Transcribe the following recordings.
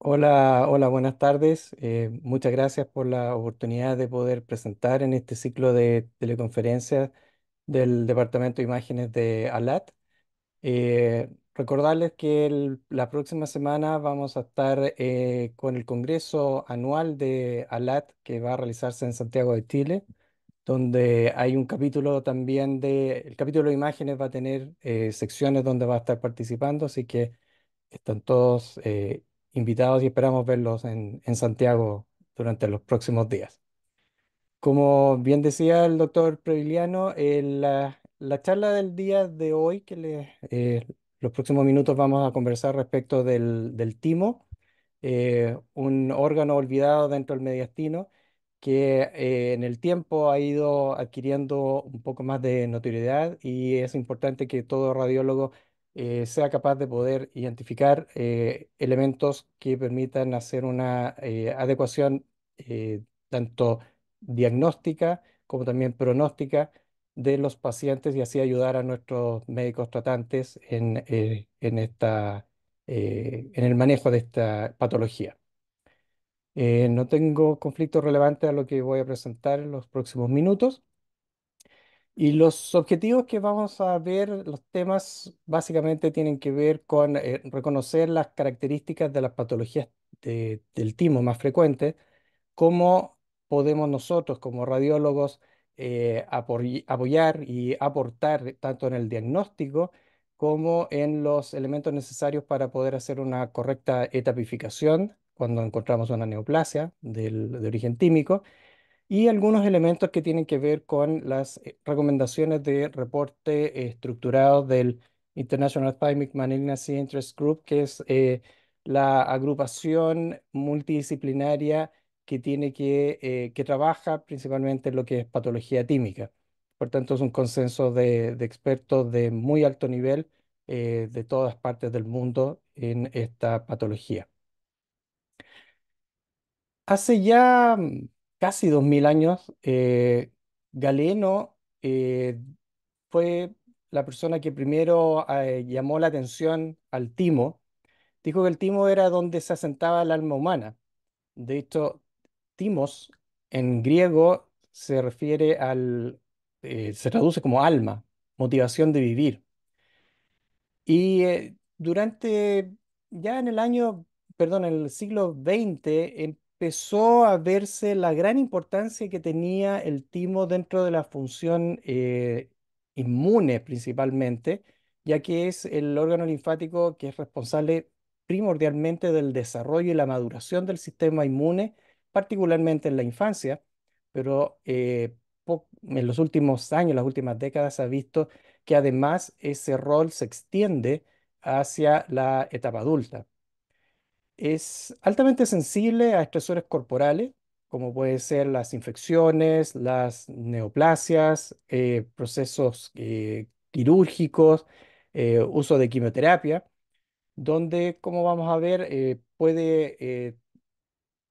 Hola, hola, buenas tardes. Eh, muchas gracias por la oportunidad de poder presentar en este ciclo de teleconferencias del Departamento de Imágenes de ALAT. Eh, recordarles que la próxima semana vamos a estar eh, con el Congreso Anual de ALAT que va a realizarse en Santiago de Chile, donde hay un capítulo también de, el capítulo de imágenes va a tener secciones donde va a estar participando, así que están todos invitados y esperamos verlos en, Santiago durante los próximos días. Como bien decía el doctor Previliano, eh, la, charla del día de hoy, que eh, los próximos minutos vamos a conversar respecto del, timo, eh, un órgano olvidado dentro del mediastino que en el tiempo ha ido adquiriendo un poco más de notoriedad y es importante que todo radiólogo eh, sea capaz de poder identificar eh, elementos que permitan hacer una eh, adecuación tanto diagnóstica como también pronóstica de los pacientes y así ayudar a nuestros médicos tratantes en, en, esta, en el manejo de esta patología. no tengo conflictos relevantes a lo que voy a presentar en los próximos minutos. Y los objetivos que vamos a ver, los temas básicamente tienen que ver con eh, reconocer las características de las patologías del timo más frecuentes, cómo podemos nosotros como radiólogos eh, apoyar y aportar tanto en el diagnóstico como en los elementos necesarios para poder hacer una correcta etapificación cuando encontramos una neoplasia de origen tímico y algunos elementos que tienen que ver con las eh, recomendaciones de reporte estructurado del International Thymic Malignancy Interest Group, que es eh, la agrupación multidisciplinaria que, tiene que, eh, que trabaja principalmente en lo que es patología tímica. Por tanto, es un consenso de, de expertos de muy alto nivel de todas partes del mundo en esta patología. Hace ya mm, casi 2000 años, eh, Galeno eh, fue la persona que primero eh, llamó la atención al timo. Dijo que el timo era donde se asentaba el alma humana. De hecho, timos en griego se refiere al, se traduce como alma, motivación de vivir. Y durante, ya en el año, perdón, en el siglo XX, empezó a verse la gran importancia que tenía el timo dentro de la función eh, inmune principalmente, ya que es el órgano linfático que es responsable primordialmente del desarrollo y la maduración del sistema inmune, particularmente en la infancia, pero eh, en los últimos años, las últimas décadas, se ha visto que además ese rol se extiende hacia la etapa adulta. Es altamente sensible a estresores corporales, como pueden ser las infecciones, las neoplasias, eh, procesos eh, quirúrgicos, eh, uso de quimioterapia, donde, como vamos a ver, puede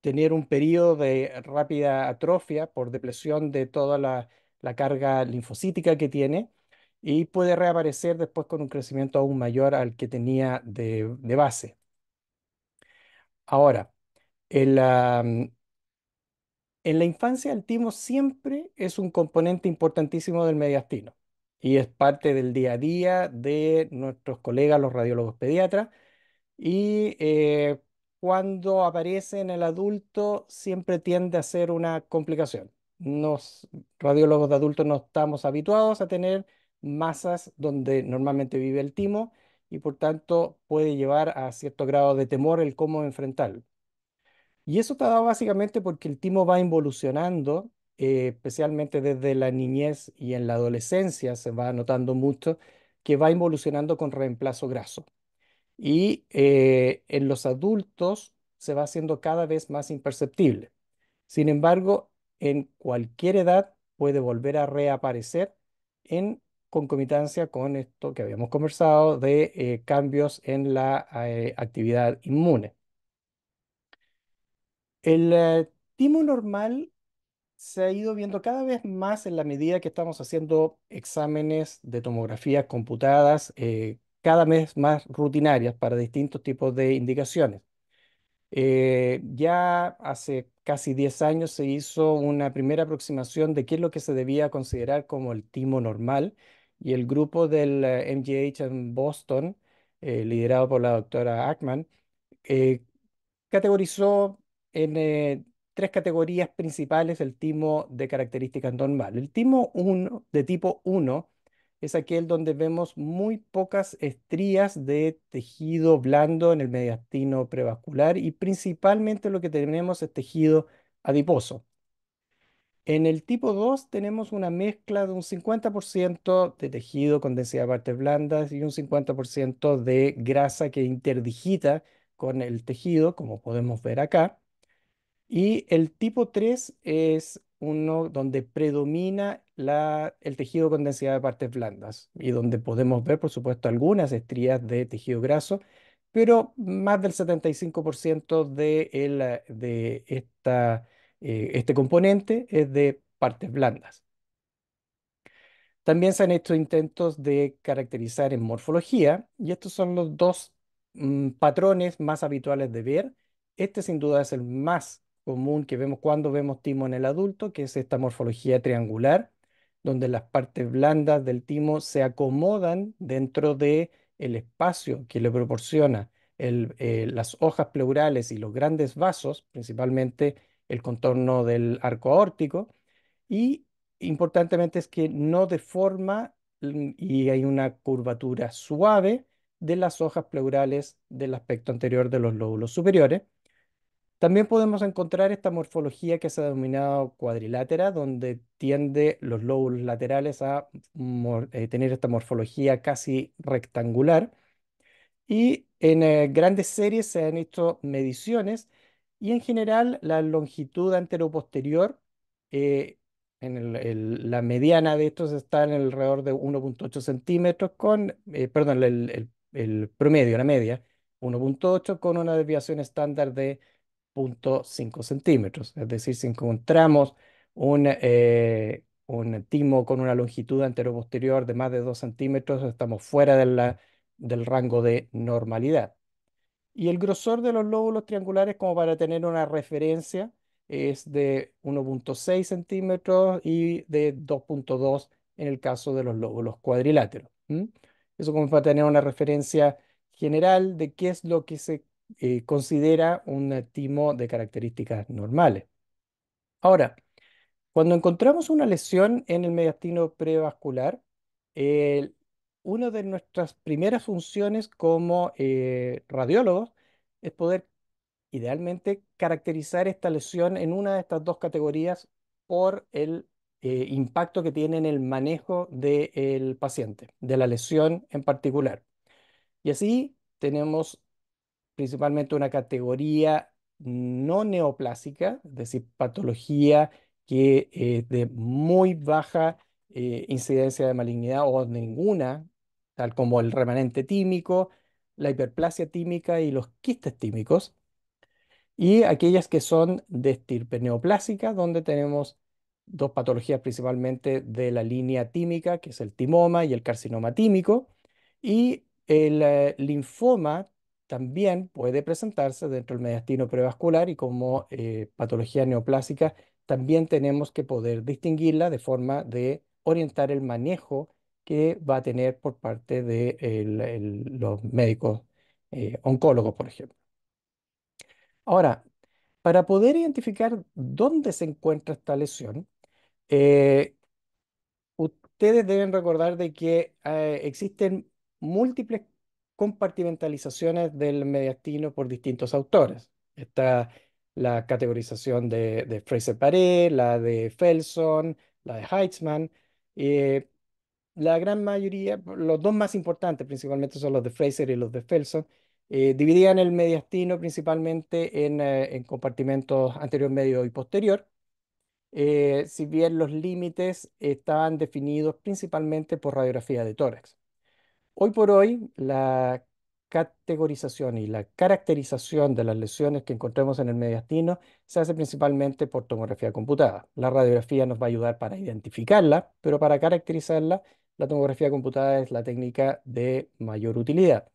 tener un periodo de rápida atrofia por depresión de toda la, carga linfocítica que tiene y puede reaparecer después con un crecimiento aún mayor al que tenía de base. Ahora, en la, infancia el timo siempre es un componente importantísimo del mediastino y es parte del día a día de nuestros colegas, los radiólogos pediatras. Y eh, cuando aparece en el adulto siempre tiende a ser una complicación. Los radiólogos de adultos no estamos habituados a tener masas donde normalmente vive el timo y por tanto puede llevar a cierto grado de temor el cómo enfrentarlo. Y eso está dado básicamente porque el timo va involucionando, eh, especialmente desde la niñez y en la adolescencia se va notando mucho que va involucionando con reemplazo graso. Y eh, en los adultos se va haciendo cada vez más imperceptible. Sin embargo, en cualquier edad puede volver a reaparecer en concomitancia con esto que habíamos conversado de eh, cambios en la eh, actividad inmune. El eh, timo normal se ha ido viendo cada vez más en la medida que estamos haciendo exámenes de tomografías computadas cada vez más rutinarias para distintos tipos de indicaciones. ya hace casi 10 años se hizo una primera aproximación de qué es lo que se debía considerar como el timo normal y el grupo del MGH eh, en Boston, eh, liderado por la doctora Ackman, eh, categorizó en tres categorías principales el timo de características normal. El timo 1, de tipo 1 es aquel donde vemos muy pocas estrías de tejido blando en el mediastino prevascular y principalmente lo que tenemos es tejido adiposo. En el tipo 2 tenemos una mezcla de un 50% de tejido con densidad de partes blandas y un 50% de grasa que interdigita con el tejido, como podemos ver acá. Y el tipo 3 es uno donde predomina el tejido con densidad de partes blandas y donde podemos ver, por supuesto, algunas estrías de tejido graso, pero más del 75% de, de esta eh, este componente es de partes blandas. También se han hecho intentos de caracterizar en morfología y estos son los dos mm, patrones más habituales de ver. Este sin duda es el más común que vemos cuando vemos timo en el adulto, que es esta morfología triangular, donde las partes blandas del timo se acomodan dentro de el espacio que le proporciona eh, las hojas pleurales y los grandes vasos, principalmente el contorno del arco aórtico y importantemente es que no deforma mm, y hay una curvatura suave de las hojas pleurales del aspecto anterior de los lóbulos superiores. También podemos encontrar esta morfología que se ha denominado cuadrilátera, donde tiende los lóbulos laterales a eh, tener esta morfología casi rectangular. Y en eh, grandes series se han hecho mediciones y en general, la longitud anteroposterior, eh, en la mediana de estos está en alrededor de 1.8 centímetros con, eh, perdón, el, promedio, la media, 1.8 con una desviación estándar de 0.5 centímetros. Es decir, si encontramos un, eh, timo con una longitud anteroposterior de más de 2 centímetros, estamos fuera de del rango de normalidad. Y el grosor de los lóbulos triangulares, como para tener una referencia, es de 1.6 centímetros y de 2.2 en el caso de los lóbulos cuadriláteros. Eso como para tener una referencia general de qué es lo que se eh, considera un timo de características normales. Ahora, cuando encontramos una lesión en el mediastino prevascular, el una de nuestras primeras funciones como eh, radiólogos es poder idealmente caracterizar esta lesión en una de estas dos categorías por el eh, impacto que tiene en el manejo del paciente, de la lesión en particular. Y así tenemos principalmente una categoría no neoplásica, es decir, patología que eh, de muy baja eh, incidencia de malignidad o ninguna tal como el remanente tímico, la hiperplasia tímica y los quistes tímicos, y aquellas que son de estirpe neoplásica, donde tenemos dos patologías principalmente de la línea tímica, que es el timoma y el carcinoma tímico, y el eh, linfoma también puede presentarse dentro del mediastino prevascular y como eh, patología neoplásica también tenemos que poder distinguirla de forma de orientar el manejo que va a tener por parte de los médicos eh, oncólogos, por ejemplo. Ahora, para poder identificar dónde se encuentra esta lesión, eh, ustedes deben recordar de que eh, existen múltiples compartimentalizaciones del mediastino por distintos autores. Está la categorización de, Fraser-Paré, la de Felson, la de Heitzman, la gran mayoría, los dos más importantes principalmente son los de Fraser y los de Felson, eh, dividían el mediastino principalmente eh, en, compartimentos anterior, medio y posterior. Eh, si bien los límites estaban definidos principalmente por radiografía de tórax. Hoy por hoy, la categorización y la caracterización de las lesiones que encontremos en el mediastino se hace principalmente por tomografía computada. La radiografía nos va a ayudar para identificarla, pero para caracterizarla la tomografía computada es la técnica de mayor utilidad.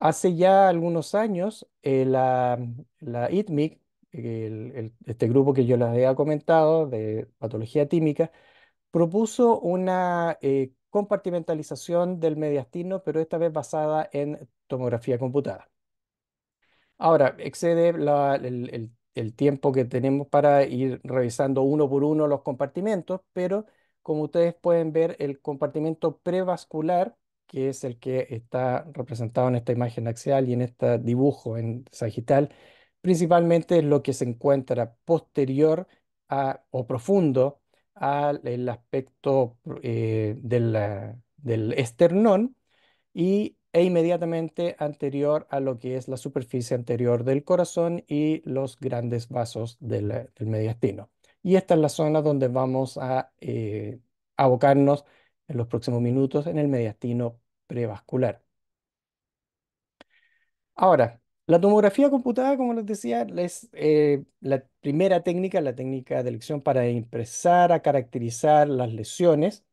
Hace ya algunos años, eh, la, ITMIC, este grupo que yo les había comentado de patología tímica, propuso una eh, compartimentalización del mediastino, pero esta vez basada en tomografía computada. Ahora, excede el tiempo que tenemos para ir revisando uno por uno los compartimentos, pero como ustedes pueden ver, el compartimento prevascular, que es el que está representado en esta imagen axial y en este dibujo en sagital, principalmente es lo que se encuentra posterior o profundo al aspecto eh, del esternón y, e inmediatamente anterior a lo que es la superficie anterior del corazón y los grandes vasos del mediastino. Y esta es la zona donde vamos a eh, abocarnos en los próximos minutos en el mediastino prevascular. Ahora, la tomografía computada, como les decía, es eh, la primera técnica, la técnica de elección para impresar, a caracterizar las lesiones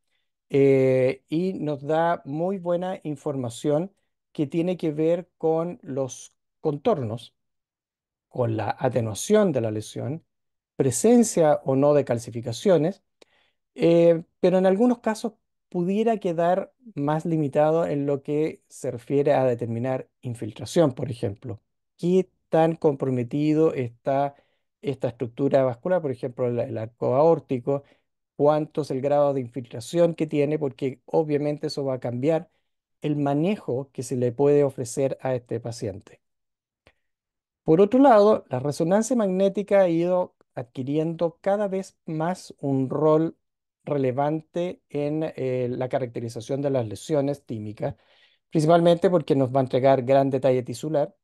eh, y nos da muy buena información que tiene que ver con los contornos, con la atenuación de la lesión presencia o no de calcificaciones, eh, pero en algunos casos pudiera quedar más limitado en lo que se refiere a determinar infiltración, por ejemplo. ¿Qué tan comprometido está esta estructura vascular, por ejemplo, el, el arco aórtico? ¿Cuánto es el grado de infiltración que tiene? Porque obviamente eso va a cambiar el manejo que se le puede ofrecer a este paciente. Por otro lado, la resonancia magnética ha ido adquiriendo cada vez más un rol relevante en eh, la caracterización de las lesiones tímicas, principalmente porque nos va a entregar gran detalle tisular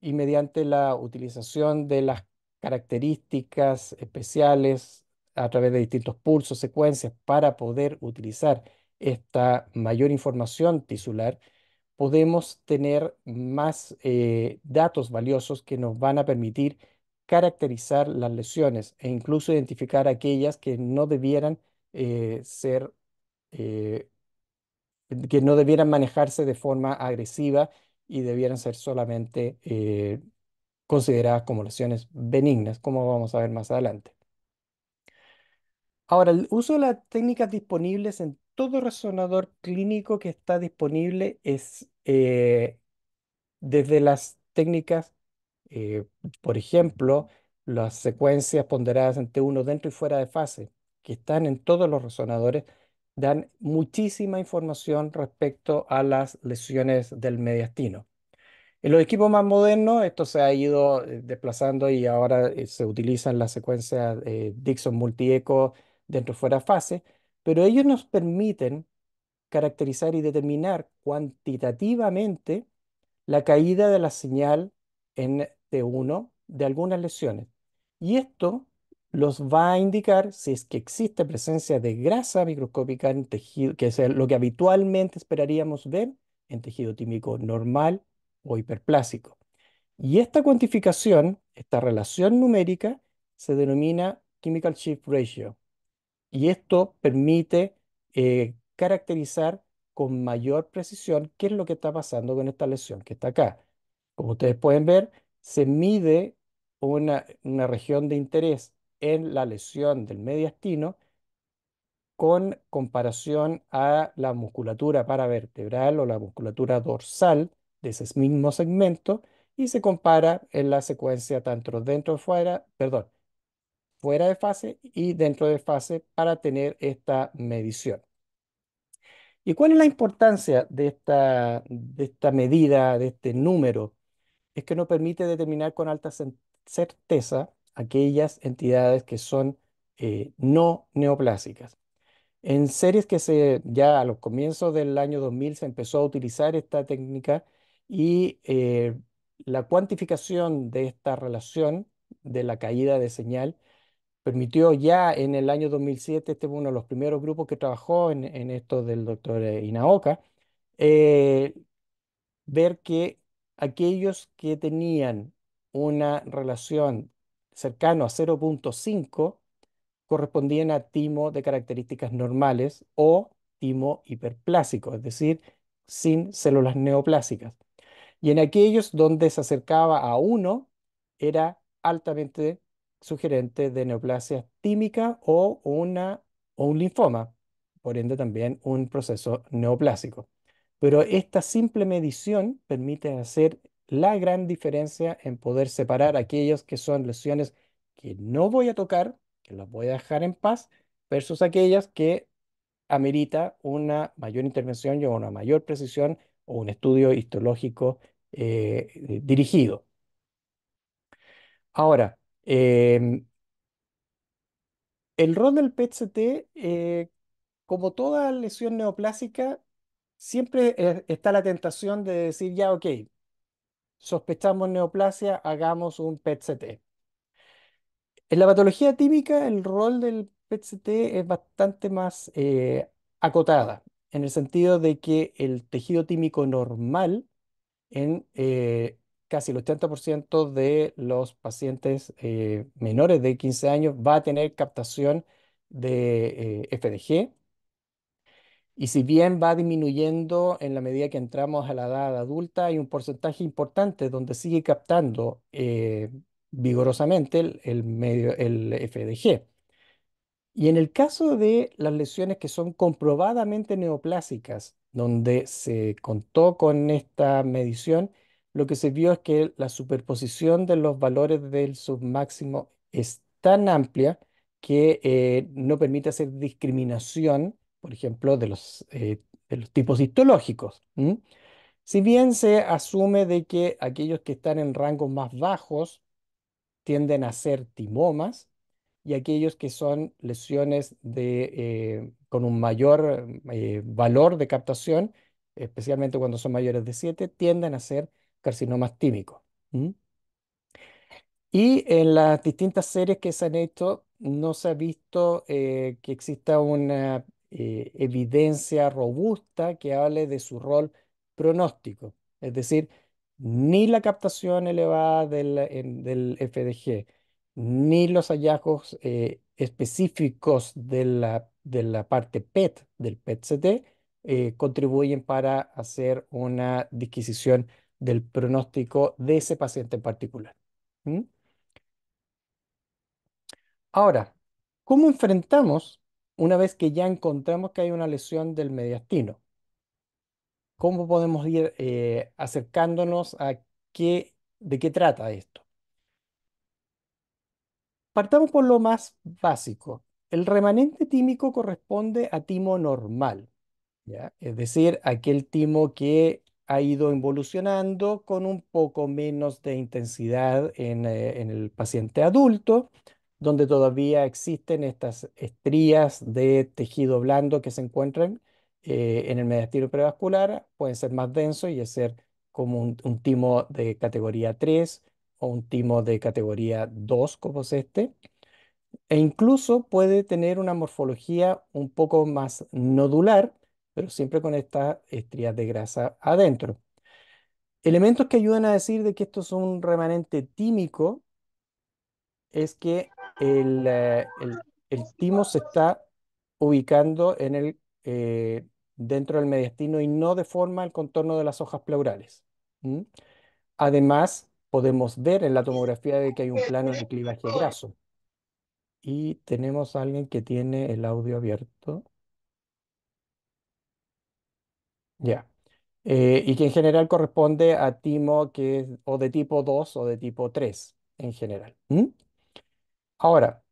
y mediante la utilización de las características especiales a través de distintos pulsos, secuencias, para poder utilizar esta mayor información tisular, podemos tener más eh, datos valiosos que nos van a permitir caracterizar las lesiones e incluso identificar aquellas que no debieran eh, ser, eh, que no debieran manejarse de forma agresiva y debieran ser solamente eh, consideradas como lesiones benignas, como vamos a ver más adelante. Ahora, el uso de las técnicas disponibles en todo resonador clínico que está disponible es desde las técnicas eh, por ejemplo, las secuencias ponderadas entre uno dentro y fuera de fase, que están en todos los resonadores, dan muchísima información respecto a las lesiones del mediastino. En los equipos más modernos esto se ha ido eh, desplazando y ahora eh, se utilizan las secuencias Dixon multieco dentro y fuera de fase, pero ellos nos permiten caracterizar y determinar cuantitativamente la caída de la señal en de uno de algunas lesiones. Y esto los va a indicar si es que existe presencia de grasa microscópica en tejido, que es lo que habitualmente esperaríamos ver en tejido tímico normal o hiperplásico. Y esta cuantificación, esta relación numérica, se denomina chemical shift ratio. Y esto permite eh, caracterizar con mayor precisión qué es lo que está pasando con esta lesión que está acá. Como ustedes pueden ver, se mide una, región de interés en la lesión del mediastino con comparación a la musculatura paravertebral o la musculatura dorsal de ese mismo segmento y se compara en la secuencia tanto dentro y fuera, perdón, fuera de fase y dentro de fase para tener esta medición. ¿Y cuál es la importancia de esta, de esta medida, de este número? es que no permite determinar con alta certeza aquellas entidades que son eh, no neoplásicas. En series que se, ya a los comienzos del año 2000 se empezó a utilizar esta técnica y eh, la cuantificación de esta relación de la caída de señal permitió ya en el año 2007, este fue uno de los primeros grupos que trabajó en, esto del doctor eh, Inaoka, ver que aquellos que tenían una relación cercana a 0.5 correspondían a timo de características normales o timo hiperplásico, es decir, sin células neoplásicas. Y en aquellos donde se acercaba a 1 era altamente sugerente de neoplasia tímica o, una, o un linfoma, por ende también un proceso neoplásico. Pero esta simple medición permite hacer la gran diferencia en poder separar aquellas que son lesiones que no voy a tocar, que las voy a dejar en paz, versus aquellas que amerita una mayor intervención y una mayor precisión o un estudio histológico eh, dirigido. Ahora, em, el rol del pet eh, como toda lesión neoplásica, siempre está la tentación de decir, ya, ok, sospechamos neoplasia, hagamos un PET-CT. En la patología tímica el rol del PET-CT es bastante más eh, acotada, en el sentido de que el tejido tímico normal en eh, casi el 80% de los pacientes eh, menores de 15 años va a tener captación de FDG y si bien va disminuyendo en la medida que entramos a la edad adulta, hay un porcentaje importante donde sigue captando eh, vigorosamente el, medio, el FDG. Y en el caso de las lesiones que son comprobadamente neoplásicas, donde se contó con esta medición, lo que se vio es que la superposición de los valores del submáximo es tan amplia que eh, no permite hacer discriminación por ejemplo, de los, eh, los tipos histológicos. Si bien se asume de que aquellos que están en rangos más bajos tienden a ser timomas y aquellos que son lesiones de, eh, con un mayor eh, valor de captación, especialmente cuando son mayores de 7, tienden a ser carcinomas tímicos. Y en las distintas series que se han hecho, no se ha visto que exista una eh, evidencia robusta que hable de su rol pronóstico, es decir, ni la captación elevada del, FDG, ni los hallazgos eh, específicos de la, parte PET del PET-CT eh, contribuyen para hacer una disquisición del pronóstico de ese paciente en particular. Ahora, ¿cómo enfrentamos una vez que ya encontramos que hay una lesión del mediastino, ¿cómo podemos ir eh, acercándonos a qué, de qué trata esto? Partamos por lo más básico. El remanente tímico corresponde a timo normal, es decir, aquel timo que ha ido evolucionando con un poco menos de intensidad en, eh, en el paciente adulto, donde todavía existen estas estrías de tejido blando que se encuentran eh, en el mediastino prevascular, pueden ser más densos y ser como un, timo de categoría 3 o un timo de categoría 2 como es este, e incluso puede tener una morfología un poco más nodular, pero siempre con estas estrías de grasa adentro. Elementos que ayudan a decir de que esto es un remanente tímico es que eh, el, el, timo se está ubicando en el, eh, dentro del mediastino y no deforma el contorno de las hojas pleurales. Además, podemos ver en la tomografía de que hay un plano de clivaje graso. Y tenemos a alguien que tiene el audio abierto. Ya. Eh, y que en general corresponde a timo que es o de tipo 2 o de tipo 3 en general. Ahora,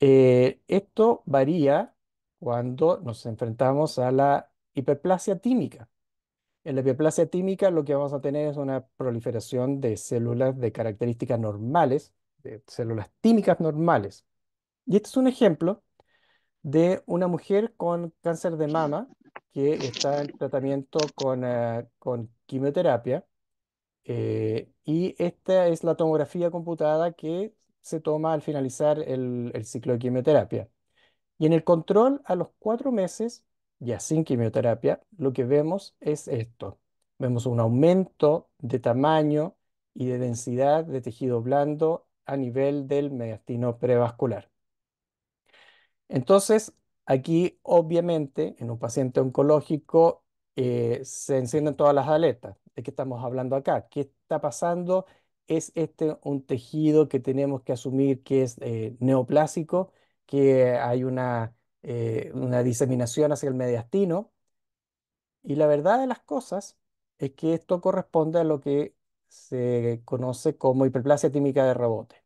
eh, esto varía cuando nos enfrentamos a la hiperplasia tímica. En la hiperplasia tímica lo que vamos a tener es una proliferación de células de características normales, de células tímicas normales. Y este es un ejemplo de una mujer con cáncer de mama que está en tratamiento con, eh, quimioterapia. Eh, y esta es la tomografía computada que se toma al finalizar el, ciclo de quimioterapia. Y en el control, a los cuatro meses, ya sin quimioterapia, lo que vemos es esto. Vemos un aumento de tamaño y de densidad de tejido blando a nivel del mediastino prevascular. Entonces, aquí obviamente en un paciente oncológico eh, se encienden todas las aletas. ¿De qué estamos hablando acá? ¿Qué está pasando es este un tejido que tenemos que asumir que es eh, neoplásico, que hay una, eh, una diseminación hacia el mediastino. Y la verdad de las cosas es que esto corresponde a lo que se conoce como hiperplasia química de rebote.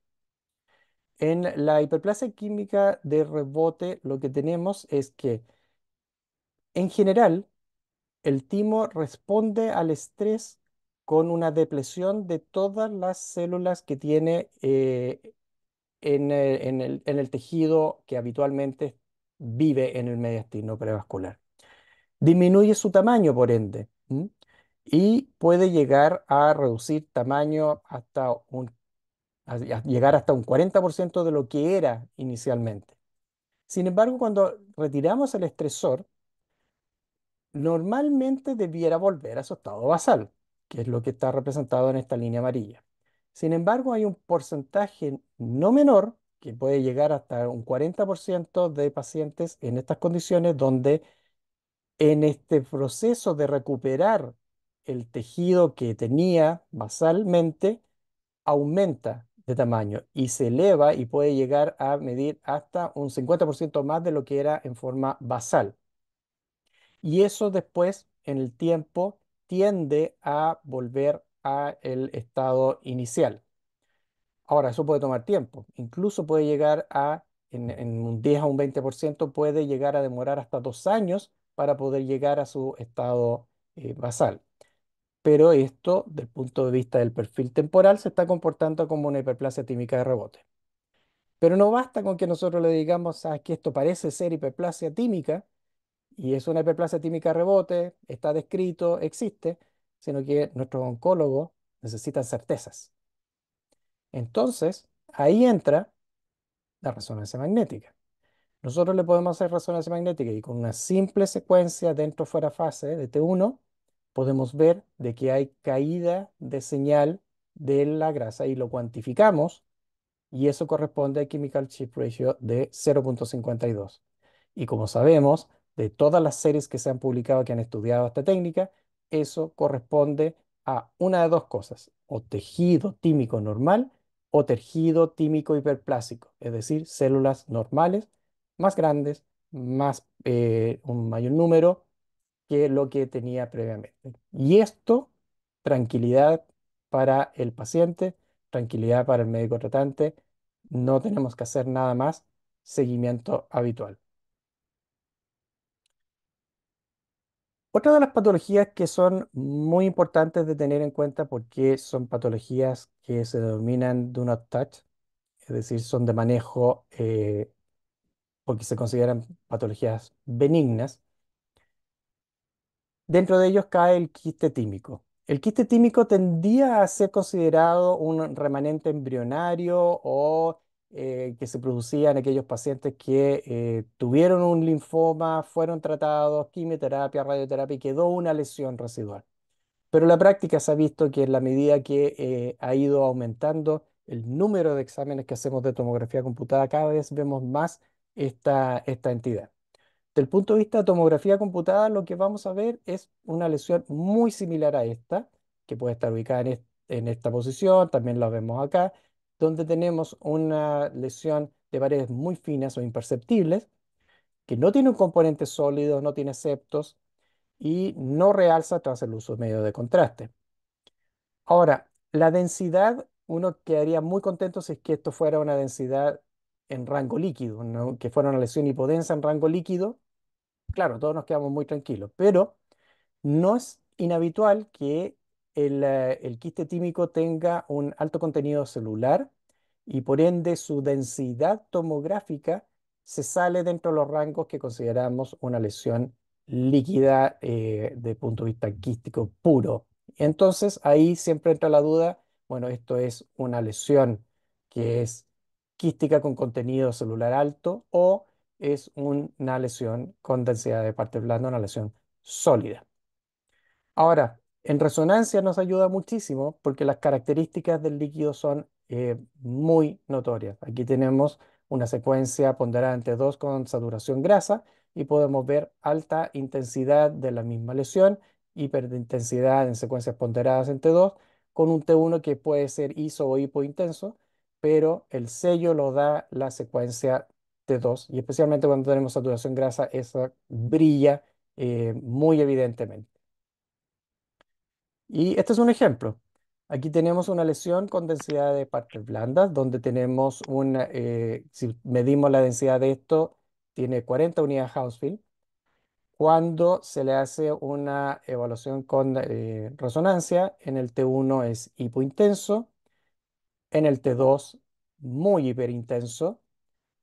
En la hiperplasia química de rebote lo que tenemos es que en general el timo responde al estrés con una depresión de todas las células que tiene eh, eh, en, el, tejido que habitualmente vive en el mediastino prevascular. Disminuye su tamaño, por ende, y puede llegar a reducir tamaño hasta un, llegar hasta un 40% de lo que era inicialmente. Sin embargo, cuando retiramos el estresor, normalmente debiera volver a su estado basal que es lo que está representado en esta línea amarilla. Sin embargo, hay un porcentaje no menor, que puede llegar hasta un 40% de pacientes en estas condiciones donde en este proceso de recuperar el tejido que tenía basalmente, aumenta de tamaño y se eleva y puede llegar a medir hasta un 50% más de lo que era en forma basal. Y eso después, en el tiempo, tiende a volver a el estado inicial. Ahora, eso puede tomar tiempo. Incluso puede llegar a, en, un 10 a un 20%, puede llegar a demorar hasta dos años para poder llegar a su estado eh, basal. Pero esto, del punto de vista del perfil temporal, se está comportando como una hiperplasia tímica de rebote. Pero no basta con que nosotros le digamos a que esto parece ser hiperplasia tímica, y es una hiperplasia tímica rebote, está descrito, existe, sino que nuestros oncólogos necesitan certezas. Entonces, ahí entra la resonancia magnética. Nosotros le podemos hacer resonancia magnética y con una simple secuencia dentro fuera fase de T1 podemos ver de que hay caída de señal de la grasa y lo cuantificamos y eso corresponde al chemical chip ratio de 0.52. Y como sabemos, de todas las series que se han publicado que han estudiado esta técnica, eso corresponde a una de dos cosas, o tejido tímico normal o tejido tímico hiperplásico, es decir, células normales más grandes, más, eh, un mayor número que lo que tenía previamente. Y esto, tranquilidad para el paciente, tranquilidad para el médico tratante, no tenemos que hacer nada más, seguimiento habitual. Otra de las patologías que son muy importantes de tener en cuenta porque son patologías que se denominan do not touch, es decir, son de manejo porque eh, se consideran patologías benignas. Dentro de ellos cae el quiste tímico. El quiste tímico tendía a ser considerado un remanente embrionario o eh, que se producían en aquellos pacientes que eh, tuvieron un linfoma, fueron tratados, quimioterapia, radioterapia y quedó una lesión residual. Pero la práctica se ha visto que en la medida que eh, ha ido aumentando el número de exámenes que hacemos de tomografía computada, cada vez vemos más esta, esta entidad. Del punto de vista de tomografía computada, lo que vamos a ver es una lesión muy similar a esta, que puede estar ubicada en esta posición, también la vemos acá, donde tenemos una lesión de paredes muy finas o imperceptibles, que no tiene un componente sólido, no tiene septos y no realza tras el uso medio de contraste. Ahora, la densidad, uno quedaría muy contento si es que esto fuera una densidad en rango líquido, que fuera una lesión hipodensa en rango líquido, claro, todos nos quedamos muy tranquilos, pero no es inhabitual que eh, el, quiste tímico tenga un alto contenido celular y por ende su densidad tomográfica se sale dentro de los rangos que consideramos una lesión líquida eh, de punto de vista quístico puro. Entonces ahí siempre entra la duda, bueno, esto es una lesión que es quística con contenido celular alto o es una lesión con densidad de parte blanda una lesión sólida. Ahora, en resonancia nos ayuda muchísimo porque las características del líquido son eh, muy notorias. Aquí tenemos una secuencia ponderada t 2 con saturación grasa y podemos ver alta intensidad de la misma lesión, hiperintensidad en secuencias ponderadas en T2 con un T1 que puede ser iso o hipointenso, pero el sello lo da la secuencia T2 y especialmente cuando tenemos saturación grasa, esa brilla eh, muy evidentemente. Y este es un ejemplo. Aquí tenemos una lesión con densidad de partes blandas, donde tenemos una, eh, si medimos la densidad de esto, tiene 40 unidades Housefield. Cuando se le hace una evaluación con eh, resonancia, en el T1 es hipointenso, en el T2 muy hiperintenso,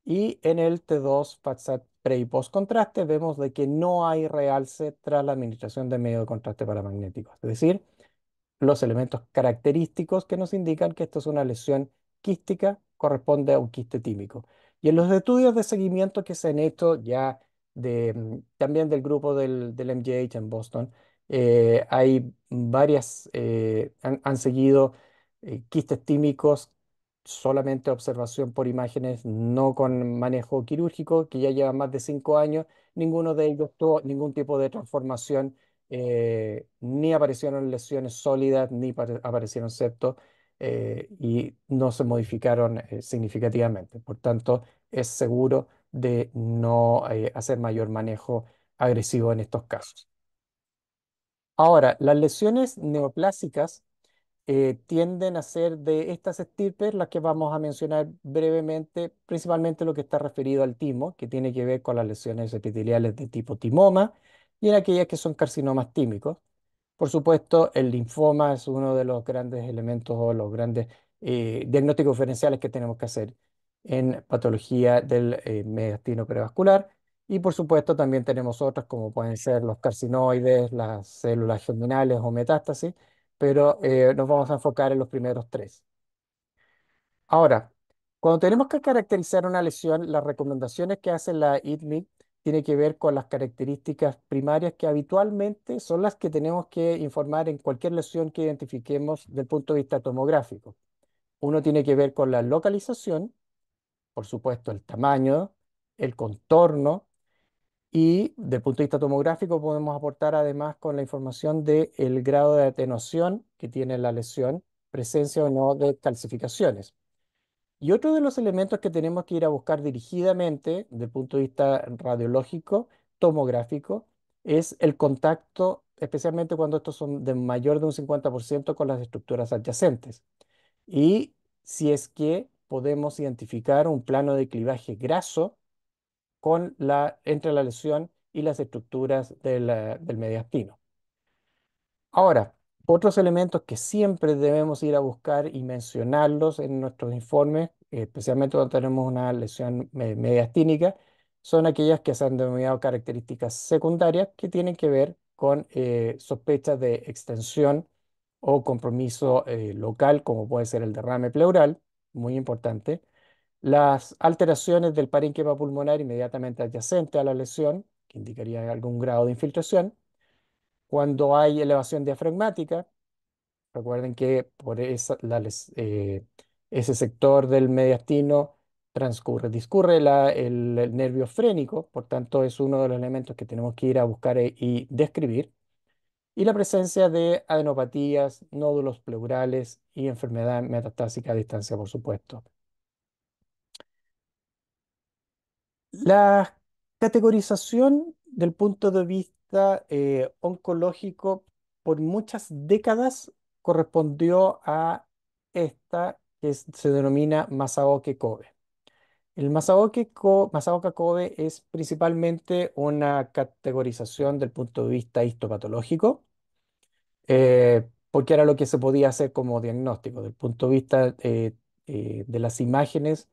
y en el T2 FATSAT pre y post contraste vemos de que no hay realce tras la administración de medio de contraste paramagnético. Es decir, los elementos característicos que nos indican que esto es una lesión quística, corresponde a un quiste tímico. Y en los estudios de seguimiento que se han hecho ya de, mm, también del grupo del, del MGH en Boston, eh, hay varias, eh, han, seguido eh, quistes tímicos, solamente observación por imágenes, no con manejo quirúrgico, que ya lleva más de cinco años, ninguno de ellos tuvo ningún tipo de transformación eh, ni aparecieron lesiones sólidas, ni aparecieron septos eh, y no se modificaron eh, significativamente. Por tanto, es seguro de no hacer mayor manejo agresivo en estos casos. Ahora, las lesiones neoplásicas tienden a ser de estas estirpes las que vamos a mencionar brevemente, principalmente lo que está referido al timo, que tiene que ver con las lesiones epiteliales de tipo timoma, y en aquellas que son carcinomas tímicos. Por supuesto, el linfoma es uno de los grandes elementos o los grandes eh, diagnósticos diferenciales que tenemos que hacer en patología del eh, mediastino prevascular. Y por supuesto, también tenemos otras como pueden ser los carcinoides, las células germinales o metástasis, pero eh, nos vamos a enfocar en los primeros tres. Ahora, cuando tenemos que caracterizar una lesión, las recomendaciones que hace la ITMIC tiene que ver con las características primarias que habitualmente son las que tenemos que informar en cualquier lesión que identifiquemos del punto de vista tomográfico. Uno tiene que ver con la localización, por supuesto el tamaño, el contorno, y del punto de vista tomográfico podemos aportar además con la información del el grado de atenuación que tiene la lesión, presencia o no de calcificaciones. Y otro de los elementos que tenemos que ir a buscar dirigidamente, desde el punto de vista radiológico, tomográfico, es el contacto, especialmente cuando estos son de mayor de un 50% con las estructuras adyacentes. Y si es que podemos identificar un plano de clivaje graso entre la lesión y las estructuras del mediastino. Ahora, otros elementos que siempre debemos ir a buscar y mencionarlos en nuestros informes, especialmente cuando tenemos una lesión mediastínica, son aquellas que se han denominado características secundarias que tienen que ver con eh, sospechas de extensión o compromiso eh, local, como puede ser el derrame pleural, muy importante, las alteraciones del parénquima pulmonar inmediatamente adyacente a la lesión, que indicaría algún grado de infiltración, cuando hay elevación diafragmática, recuerden que por esa, eh, ese sector del mediastino transcurre, discurre la, el, nervio frénico, por tanto es uno de los elementos que tenemos que ir a buscar e, y describir, y la presencia de adenopatías, nódulos pleurales y enfermedad metastásica a distancia, por supuesto. La categorización del punto de vista eh, oncológico por muchas décadas correspondió a esta que se denomina Masaoke Kobe. El Masaoke Kobe es principalmente una categorización del punto de vista histopatológico, eh, porque era lo que se podía hacer como diagnóstico, del punto de vista eh, de las imágenes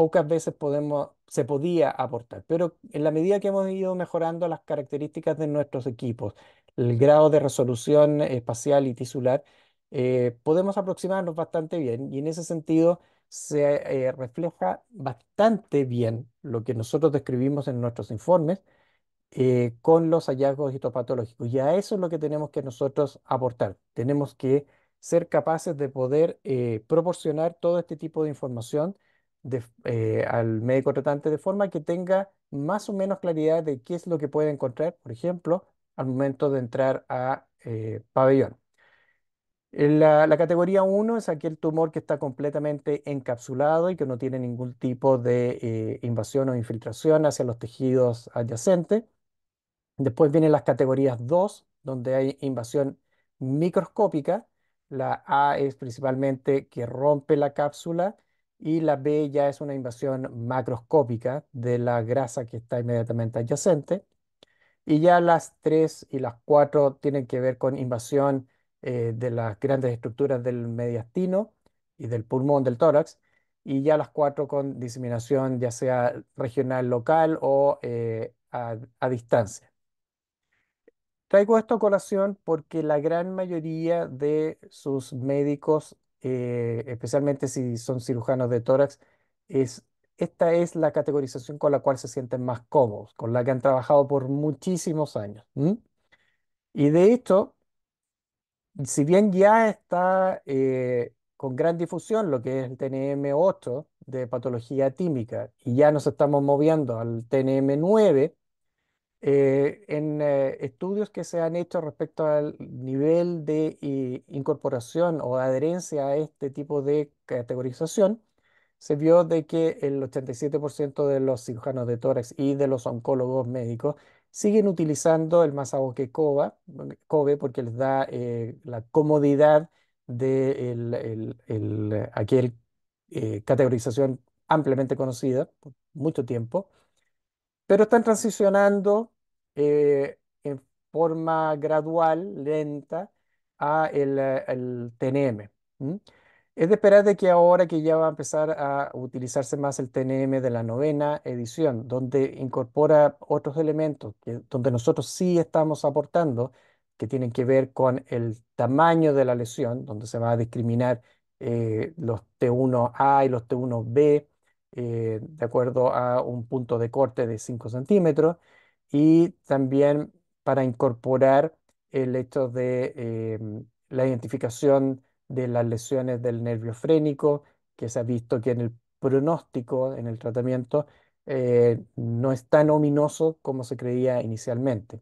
pocas veces podemos, se podía aportar. Pero en la medida que hemos ido mejorando las características de nuestros equipos, el grado de resolución espacial y tisular, eh, podemos aproximarnos bastante bien. Y en ese sentido se eh, refleja bastante bien lo que nosotros describimos en nuestros informes eh, con los hallazgos histopatológicos. Y a eso es lo que tenemos que nosotros aportar. Tenemos que ser capaces de poder proporcionar todo este tipo de información eh, al médico tratante de forma que tenga más o menos claridad de qué es lo que puede encontrar, por ejemplo, al momento de entrar a eh, pabellón. La, categoría 1 es aquel tumor que está completamente encapsulado y que no tiene ningún tipo de eh, invasión o infiltración hacia los tejidos adyacentes. Después vienen las categorías 2, donde hay invasión microscópica. La A es principalmente que rompe la cápsula y la B ya es una invasión macroscópica de la grasa que está inmediatamente adyacente. Y ya las 3 y las 4 tienen que ver con invasión eh, de las grandes estructuras del mediastino y del pulmón del tórax. Y ya las 4 con diseminación ya sea regional, local o eh, a, distancia. Traigo esto a colación porque la gran mayoría de sus médicos eh, especialmente si son cirujanos de tórax, es, esta es la categorización con la cual se sienten más cómodos, con la que han trabajado por muchísimos años. Y de esto si bien ya está eh, con gran difusión lo que es el TNM8 de patología tímica, y ya nos estamos moviendo al TNM9, eh, en eh, estudios que se han hecho respecto al nivel de eh, incorporación o adherencia a este tipo de categorización, se vio de que el 87% de los cirujanos de tórax y de los oncólogos médicos siguen utilizando el que CObe porque les da la comodidad de el, categorización ampliamente conocida por mucho tiempo pero están transicionando eh, en forma gradual, lenta, a el, eh, TNM. Es de esperar de que ahora que ya va a empezar a utilizarse más el TNM de la novena edición, donde incorpora otros elementos, donde nosotros sí estamos aportando, que tienen que ver con el tamaño de la lesión, donde se va a discriminar eh, los T1A y los T1B, eh, de acuerdo a un punto de corte de 5 centímetros y también para incorporar el hecho de eh, la identificación de las lesiones del nervio frénico, que se ha visto que en el pronóstico, en el tratamiento, eh, no es tan ominoso como se creía inicialmente.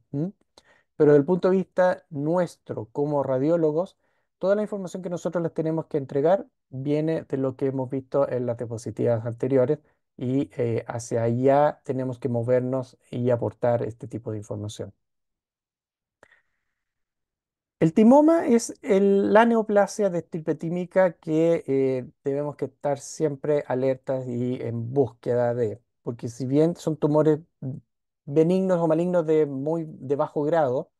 Pero desde el punto de vista nuestro como radiólogos, toda la información que nosotros les tenemos que entregar viene de lo que hemos visto en las diapositivas anteriores y eh, hacia allá tenemos que movernos y aportar este tipo de información. El timoma es la neoplasia de estirpe que eh, debemos estar siempre alertas y en búsqueda de, porque si bien son tumores benignos o malignos de muy de bajo grado,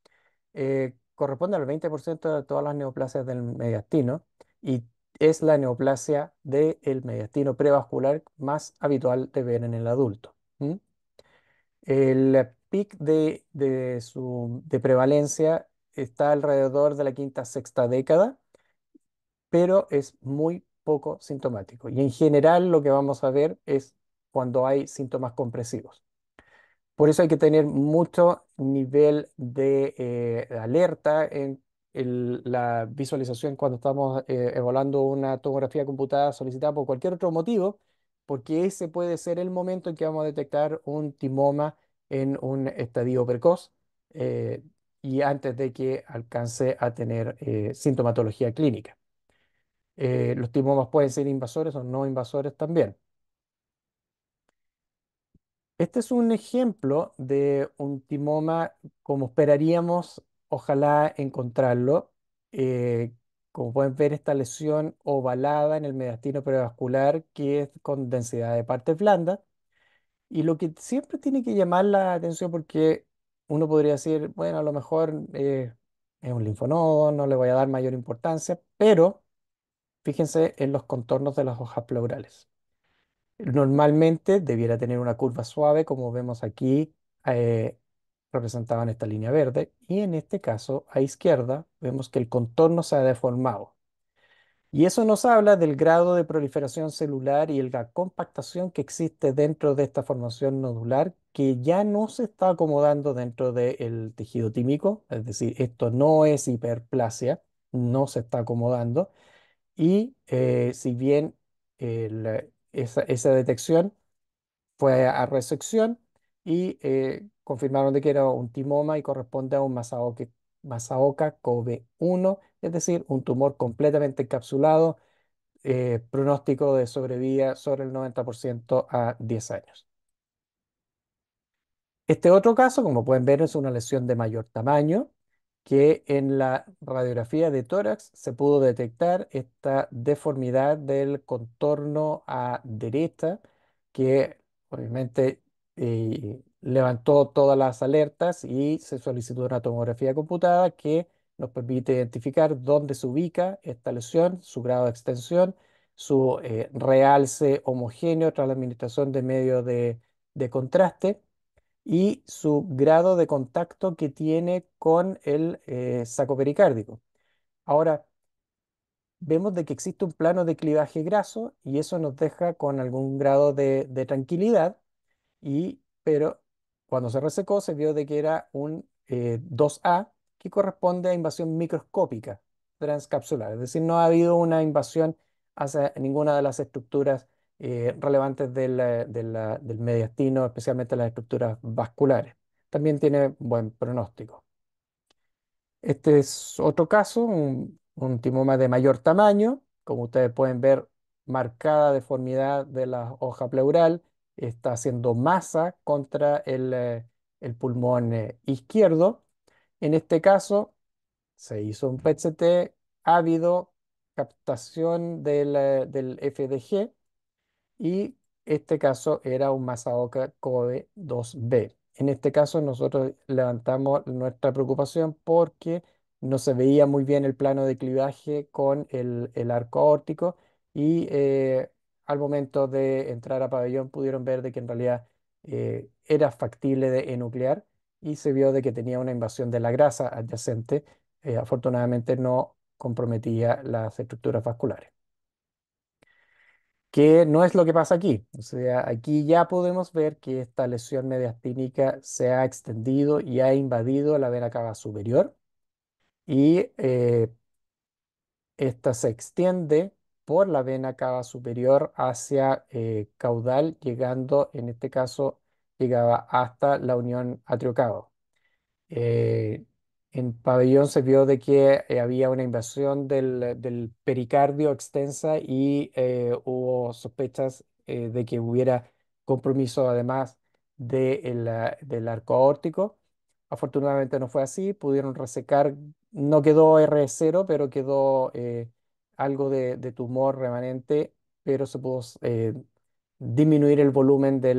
eh, corresponde al 20% de todas las neoplasias del mediastino y es la neoplasia del mediastino prevascular más habitual de ver en el adulto. El pic de, de, su, de prevalencia está alrededor de la quinta, sexta década, pero es muy poco sintomático. Y en general lo que vamos a ver es cuando hay síntomas compresivos. Por eso hay que tener mucho nivel de eh, alerta en la visualización cuando estamos eh, evaluando una tomografía computada solicitada por cualquier otro motivo, porque ese puede ser el momento en que vamos a detectar un timoma en un estadio precoz eh, y antes de que alcance a tener eh, sintomatología clínica. los timomas pueden ser invasores o no invasores también. Este es un ejemplo de un timoma como esperaríamos Ojalá encontrarlo. Eh, como pueden ver, esta lesión ovalada en el mediastino prevascular que es con densidad de parte blanda Y lo que siempre tiene que llamar la atención porque uno podría decir, bueno, a lo mejor eh, es un linfonodo, no le voy a dar mayor importancia, pero fíjense en los contornos de las hojas pleurales. Normalmente debiera tener una curva suave, como vemos aquí, eh, representaban esta línea verde y en este caso a izquierda vemos que el contorno se ha deformado. Y eso nos habla del grado de proliferación celular y la compactación que existe dentro de esta formación nodular que ya no se está acomodando dentro del tejido tímico, es decir, esto no es hiperplasia, no se está acomodando. Y eh, si bien eh, esa detección fue a resección, y eh, confirmaron de que era un timoma y corresponde a un Masaoka, Masaoka 1, es decir, un tumor completamente encapsulado, eh, pronóstico de sobrevida sobre el 90% a 10 años. Este otro caso, como pueden ver, es una lesión de mayor tamaño que en la radiografía de tórax se pudo detectar esta deformidad del contorno a derecha que obviamente eh, levantó todas las alertas y se solicitó una tomografía computada que nos permite identificar dónde se ubica esta lesión, su grado de extensión, su eh, realce homogéneo tras la administración de medios de, contraste y su grado de contacto que tiene con el eh, saco pericárdico. Ahora, vemos de que existe un plano de clivaje graso y eso nos deja con algún grado de tranquilidad, pero cuando se resecó se vio de que era un 2A eh, que corresponde a invasión microscópica transcapsular, es decir, no ha habido una invasión hacia ninguna de las estructuras eh, relevantes del, mediastino, especialmente las estructuras vasculares. También tiene buen pronóstico. Este es otro caso, un timoma de mayor tamaño, como ustedes pueden ver, marcada deformidad de la hoja pleural, está haciendo masa contra el, eh, pulmón eh, izquierdo. En este caso, se hizo un pet ávido, captación del, eh, FDG y este caso era un Oca CODE 2B. En este caso nosotros levantamos nuestra preocupación porque no se veía muy bien el plano de clivaje con el, arco aórtico y al momento de entrar a pabellón pudieron ver de que en realidad eh, era factible de enuclear y se vio de que tenía una invasión de la grasa adyacente. Eh, afortunadamente no comprometía las estructuras vasculares. Que no es lo que pasa aquí. O sea, aquí ya podemos ver que esta lesión mediastínica se ha extendido y ha invadido la vena cava superior y eh, esta se extiende por la vena cava superior hacia eh, caudal, llegando, en este caso, llegaba hasta la unión atriocavo. Eh, en pabellón se vio de que eh, había una invasión del, pericardio extensa y hubo sospechas de que hubiera compromiso además de ah, del arco aórtico. Afortunadamente no fue así, pudieron resecar, no quedó R0, pero quedó algo de, tumor remanente, pero se pudo eh, disminuir el volumen de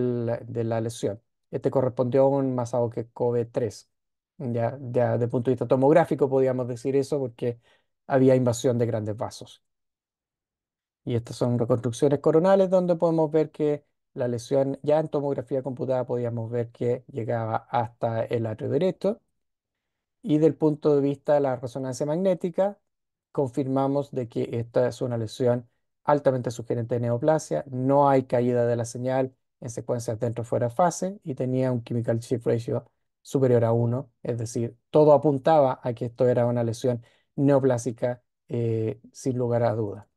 la lesión. Este correspondió a un que covid 3. Ya, ya de punto de vista tomográfico podíamos decir eso porque había invasión de grandes vasos. Y estas son reconstrucciones coronales donde podemos ver que la lesión ya en tomografía computada podíamos ver que llegaba hasta el atrio derecho. Y del punto de vista de la resonancia magnética, confirmamos de que esta es una lesión altamente sugerente de neoplasia, no hay caída de la señal en secuencias dentro fuera fase y tenía un chemical shift ratio superior a 1, es decir, todo apuntaba a que esto era una lesión neoplásica eh, sin lugar a dudas.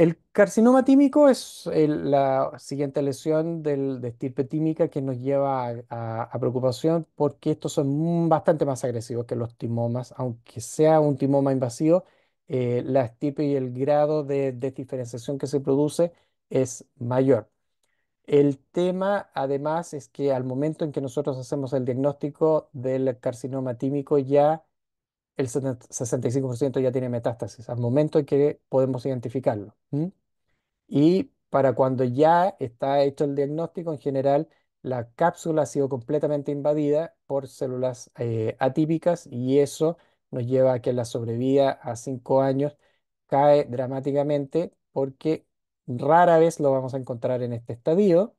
El carcinoma tímico es la siguiente lesión del, de estirpe tímica que nos lleva a, preocupación porque estos son bastante más agresivos que los timomas. Aunque sea un timoma invasivo, eh, la estirpe y el grado de desdiferenciación que se produce es mayor. El tema, además, es que al momento en que nosotros hacemos el diagnóstico del carcinoma tímico, ya el 65% ya tiene metástasis, al momento en que podemos identificarlo. Y para cuando ya está hecho el diagnóstico, en general, la cápsula ha sido completamente invadida por células eh, atípicas y eso nos lleva a que la sobrevida a 5 años cae dramáticamente porque rara vez lo vamos a encontrar en este estadio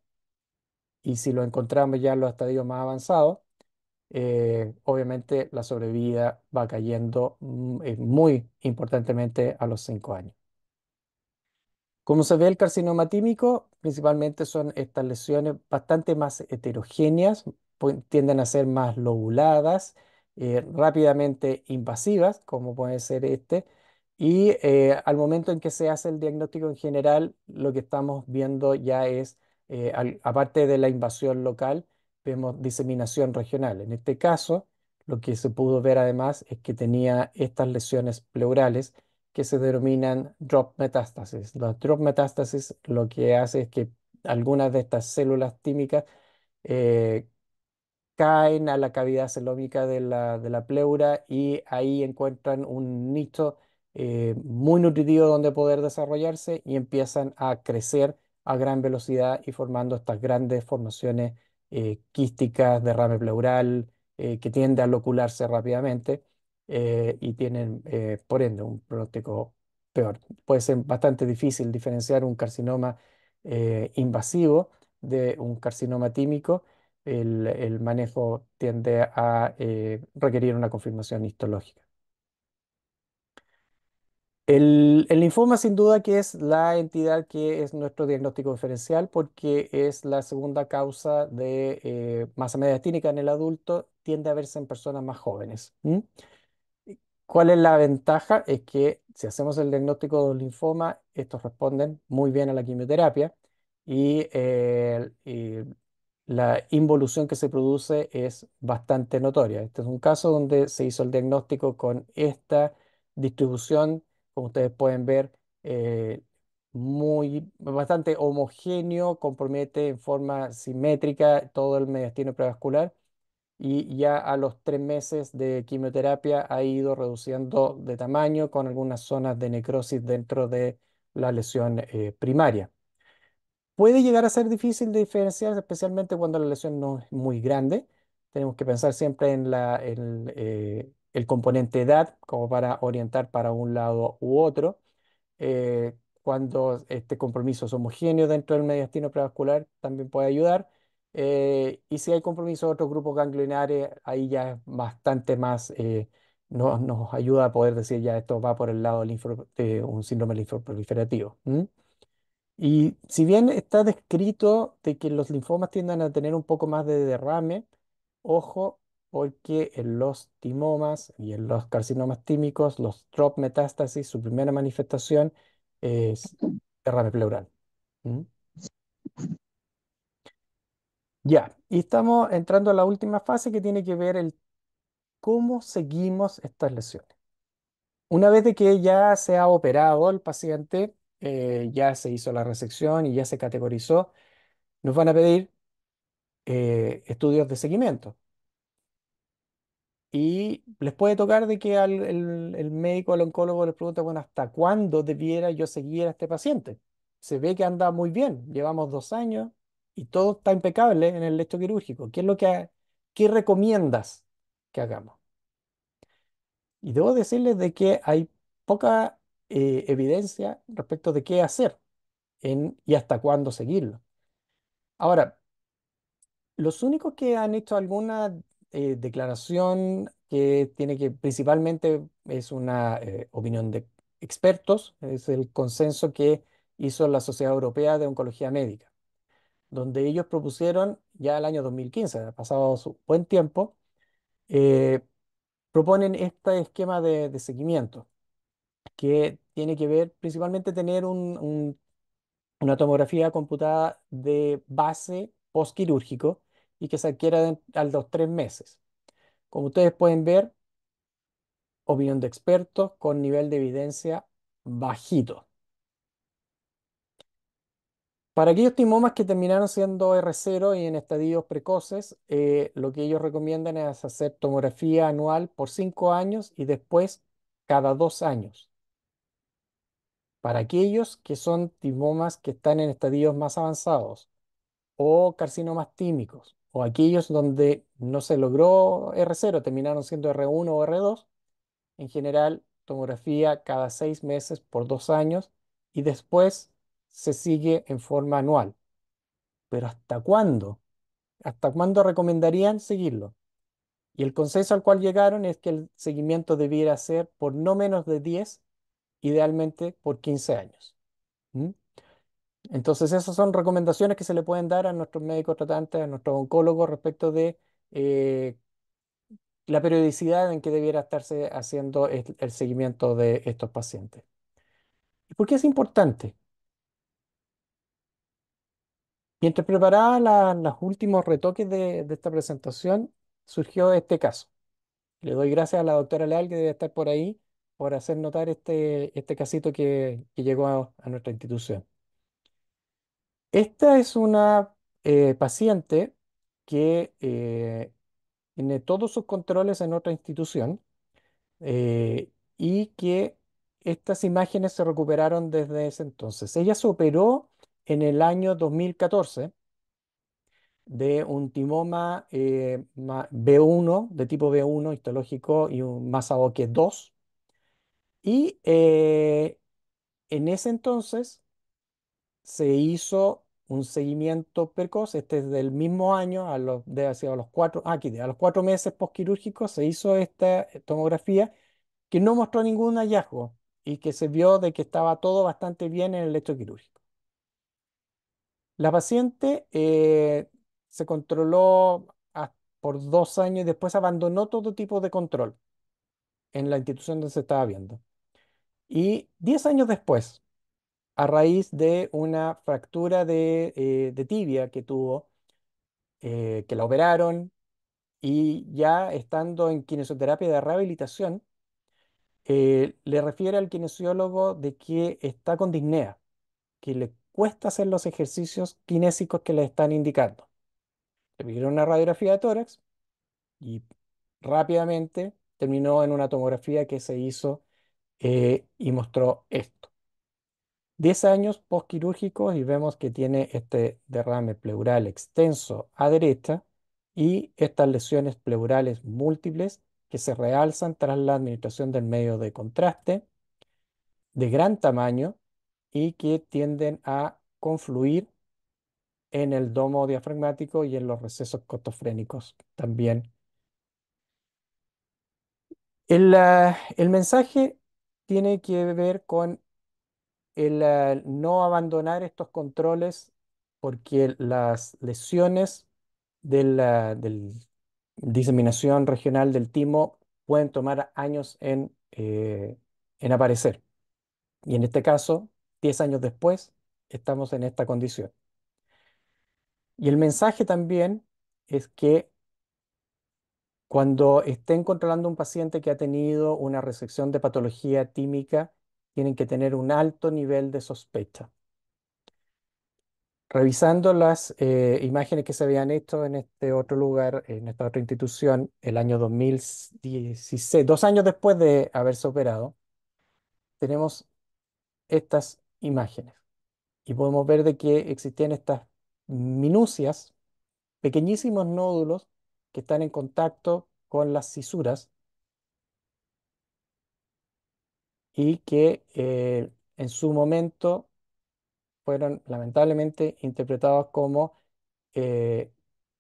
y si lo encontramos ya en los estadios más avanzados, eh, obviamente la sobrevida va cayendo mm, eh, muy importantemente a los 5 años. Como se ve el carcinoma tímico, principalmente son estas lesiones bastante más heterogéneas, tienden a ser más lobuladas, eh, rápidamente invasivas, como puede ser este, y al momento en que se hace el diagnóstico en general, lo que estamos viendo ya es, aparte de la invasión local, vemos diseminación regional. En este caso, lo que se pudo ver además es que tenía estas lesiones pleurales que se denominan drop metástasis. Las drop metástasis lo que hace es que algunas de estas células tímicas eh, caen a la cavidad celómica de la, pleura y ahí encuentran un nicho eh, muy nutritivo donde poder desarrollarse y empiezan a crecer a gran velocidad y formando estas grandes formaciones eh, quísticas, derrame pleural, eh, que tiende a locularse rápidamente eh, y tienen, por ende, un pronóstico peor. Puede ser bastante difícil diferenciar un carcinoma invasivo de un carcinoma tímico. el manejo tiende a requerir una confirmación histológica. El, linfoma sin duda que es la entidad que es nuestro diagnóstico diferencial porque es la segunda causa de eh, masa mediastínica en el adulto, tiende a verse en personas más jóvenes. ¿Cuál es la ventaja? Es que si hacemos el diagnóstico de linfoma, estos responden muy bien a la quimioterapia y, eh, y la involución que se produce es bastante notoria. Este es un caso donde se hizo el diagnóstico con esta distribución como ustedes pueden ver, eh, muy, bastante homogéneo, compromete en forma simétrica todo el mediastino prevascular y ya a los tres meses de quimioterapia ha ido reduciendo de tamaño con algunas zonas de necrosis dentro de la lesión eh, primaria. Puede llegar a ser difícil de diferenciar, especialmente cuando la lesión no es muy grande. Tenemos que pensar siempre en la, eh, el componente edad, como para orientar para un lado u otro. Eh, cuando este compromiso es homogéneo dentro del mediastino prevascular, también puede ayudar. Eh, y si hay compromiso de otros grupos ganglionares, ahí ya es bastante más, eh, nos ayuda a poder decir ya esto va por el lado de un síndrome linfoproliferativo. Y si bien está descrito de que los linfomas tienden a tener un poco más de derrame, ojo, porque en los timomas y en los carcinomas tímicos, los TROP metástasis, su primera manifestación es derrame pleural. Ya, y estamos entrando a la última fase que tiene que ver el cómo seguimos estas lesiones. Una vez de que ya se ha operado el paciente, eh, ya se hizo la resección y ya se categorizó, nos van a pedir eh, estudios de seguimiento. Y les puede tocar de que el, médico, al oncólogo les pregunta, bueno, ¿hasta cuándo debiera yo seguir a este paciente? Se ve que anda muy bien, llevamos dos años y todo está impecable en el lecho quirúrgico. ¿Qué es lo que, qué recomiendas que hagamos? Y debo decirles de que hay poca eh, evidencia respecto de qué hacer en, y hasta cuándo seguirlo. Ahora, los únicos que han hecho alguna eh, declaración que tiene que, principalmente es una eh, opinión de expertos, es el consenso que hizo la Sociedad Europea de Oncología Médica, donde ellos propusieron ya el año 2015, ha pasado su buen tiempo, eh, proponen este esquema de, seguimiento que tiene que ver principalmente tener una tomografía computada de base postquirúrgico y que se adquiera al los tres meses. Como ustedes pueden ver, opinión de expertos con nivel de evidencia bajito. Para aquellos timomas que terminaron siendo R0 y en estadios precoces, eh, lo que ellos recomiendan es hacer tomografía anual por 5 años y después cada 2 años. Para aquellos que son timomas que están en estadios más avanzados o carcinomas tímicos o aquellos donde no se logró R0, terminaron siendo R1 o R2, en general tomografía cada seis meses por dos años y después se sigue en forma anual. Pero ¿hasta cuándo? ¿Hasta cuándo recomendarían seguirlo? Y el consenso al cual llegaron es que el seguimiento debiera ser por no menos de 10, idealmente por 15 años. Entonces, esas son recomendaciones que se le pueden dar a nuestros médicos tratantes, a nuestros oncólogos respecto de eh, la periodicidad en que debiera estarse haciendo el, seguimiento de estos pacientes. ¿Y por qué es importante? Mientras preparaba los últimos retoques de, esta presentación, surgió este caso. Le doy gracias a la doctora Leal, que debe estar por ahí, por hacer notar este, este casito que, llegó a nuestra institución. Esta es una eh, paciente que eh, tiene todos sus controles en otra institución eh, y que estas imágenes se recuperaron desde ese entonces. Ella se operó en el año 2014 de un timoma B1, de tipo B1 histológico y un Masaoke 2. Y en ese entonces se hizo un seguimiento precoz, este es del mismo año, a los, los cuatro, de ah, a los cuatro meses posquirúrgicos se hizo esta tomografía que no mostró ningún hallazgo y que se vio de que estaba todo bastante bien en el lecho quirúrgico. La paciente eh, se controló por dos años y después abandonó todo tipo de control en la institución donde se estaba viendo. Y diez años después, a raíz de una fractura de, eh, tibia que tuvo, eh, que la operaron y ya estando en kinesioterapia de rehabilitación, eh, le refiere al kinesiólogo de que está con disnea, que le cuesta hacer los ejercicios kinésicos que le están indicando. Le pidieron una radiografía de tórax y rápidamente terminó en una tomografía que se hizo y mostró esto. 10 años postquirúrgicos y vemos que tiene este derrame pleural extenso a derecha y estas lesiones pleurales múltiples que se realzan tras la administración del medio de contraste de gran tamaño y que tienden a confluir en el domo diafragmático y en los recesos cotofrénicos también. el ah, mensaje tiene que ver con el eh, no abandonar estos controles porque las lesiones de eh, la diseminación regional del timo pueden tomar años en, eh, en aparecer. Y en este caso, 10 años después, estamos en esta condición. Y el mensaje también es que cuando estén controlando un paciente que ha tenido una resección de patología tímica, tienen que tener un alto nivel de sospecha. Revisando las eh, imágenes que se habían hecho en este otro lugar, en esta otra institución, el año 2016, dos años después de haberse operado, tenemos estas imágenes y podemos ver de que existían estas minucias, pequeñísimos nódulos que están en contacto con las cisuras y que eh, en su momento fueron lamentablemente interpretados como eh,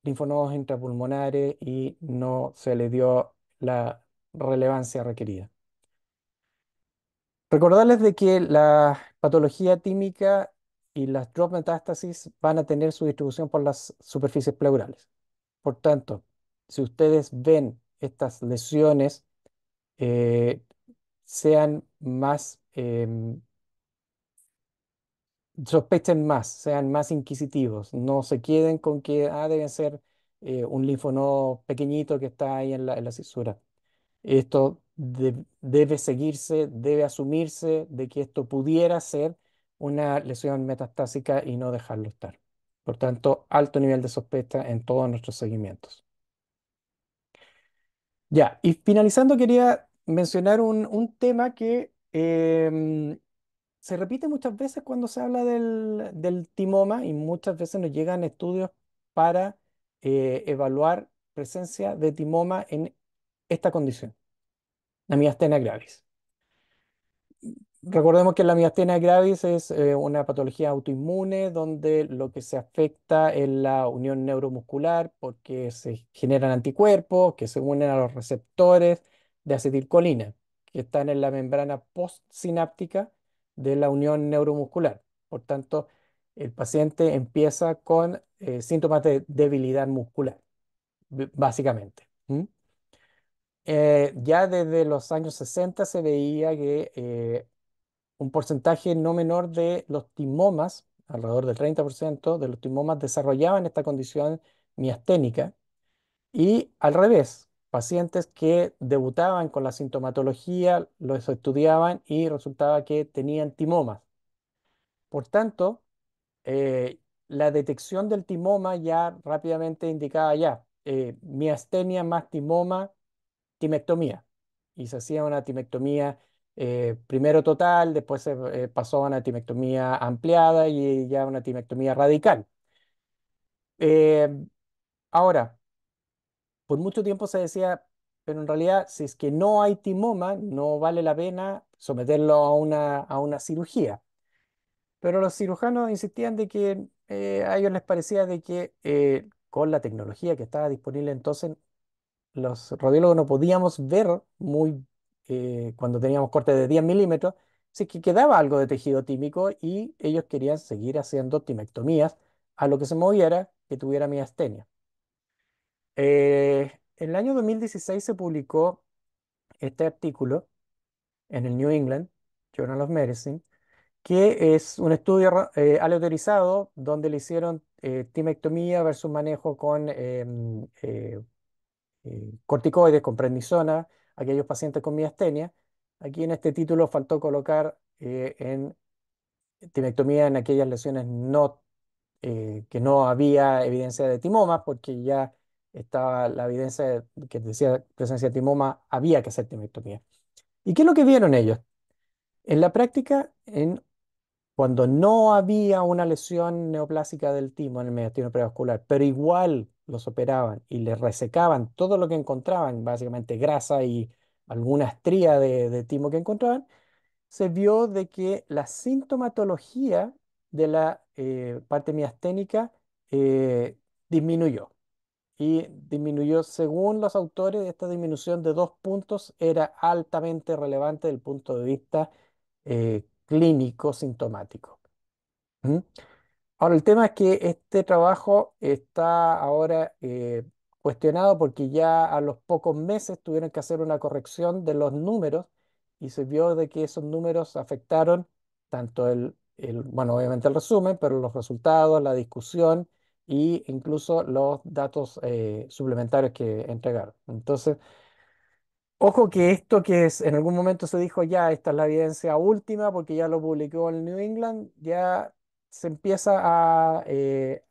linfonodos intrapulmonares y no se le dio la relevancia requerida. Recordarles de que la patología tímica y las drop metástasis van a tener su distribución por las superficies pleurales. Por tanto, si ustedes ven estas lesiones eh, sean más, em, sospechen más, sean más inquisitivos, no se queden con que, ah, deben ser eh, un linfonodo pequeñito que está ahí en la, en la cisura. Esto debe seguirse, debe asumirse de que esto pudiera ser una lesión metastásica y no dejarlo estar. Por tanto, alto nivel de sospecha en todos nuestros seguimientos. Ya, y finalizando quería mencionar un, tema que em, se repite muchas veces cuando se habla del, del, timoma y muchas veces nos llegan estudios para eh, evaluar presencia de timoma en esta condición, la miastenia gravis. Recordemos que la miastenia gravis es eh, una patología autoinmune donde lo que se afecta es la unión neuromuscular porque se generan anticuerpos que se unen a los receptores de acetilcolina, que están en la membrana postsináptica de la unión neuromuscular. Por tanto, el paciente empieza con eh, síntomas de debilidad muscular, básicamente. Eh, ya desde los años 60 se veía que eh, un porcentaje no menor de los timomas, alrededor del 30% de los timomas desarrollaban esta condición miasténica y al revés, pacientes que debutaban con la sintomatología, los estudiaban y resultaba que tenían timomas. Por tanto, eh, la detección del timoma ya rápidamente indicaba ya eh, miastenia más timoma, timectomía. Y se hacía una timectomía eh, primero total, después se eh, pasó a una timectomía ampliada y ya una timectomía radical. ahora, por mucho tiempo se decía, pero en realidad si es que no hay timoma, no vale la pena someterlo a una, a una cirugía. Pero los cirujanos insistían de que eh, a ellos les parecía de que eh, con la tecnología que estaba disponible entonces, los radiólogos no podíamos ver muy eh, cuando teníamos cortes de 10 milímetros, si que quedaba algo de tejido tímico y ellos querían seguir haciendo timectomías a lo que se moviera que tuviera miastenia en eh, el año 2016 se publicó este artículo en el New England Journal of Medicine, que es un estudio eh, aleatorizado donde le hicieron eh, timectomía versus manejo con mm, corticoides, con prednisona, aquellos pacientes con miastenia. Aquí en este título faltó colocar en timectomía en aquellas lesiones que no había evidencia de timomas, porque ya estaba la evidencia que decía presencia de timoma, había que hacer timectomía. ¿Y qué es lo que vieron ellos? En la práctica, en, cuando no había una lesión neoplásica del timo en el mediastino prevascular, pero igual los operaban y les resecaban todo lo que encontraban, básicamente grasa y alguna estría de, timo que encontraban, se vio de que la sintomatología de la eh, parte miasténica eh, disminuyó y disminuyó, según los autores, esta disminución de dos puntos era altamente relevante del punto de vista eh, clínico sintomático. Ahora, el tema es que este trabajo está ahora eh, cuestionado porque ya a los pocos meses tuvieron que hacer una corrección de los números y se vio de que esos números afectaron tanto el bueno, obviamente el resumen, pero los resultados, la discusión y incluso los datos eh, suplementarios que entregaron. Entonces, ojo que esto que es, en algún momento se dijo ya, esta es la evidencia última porque ya lo publicó el New England, ya se empieza a, eh,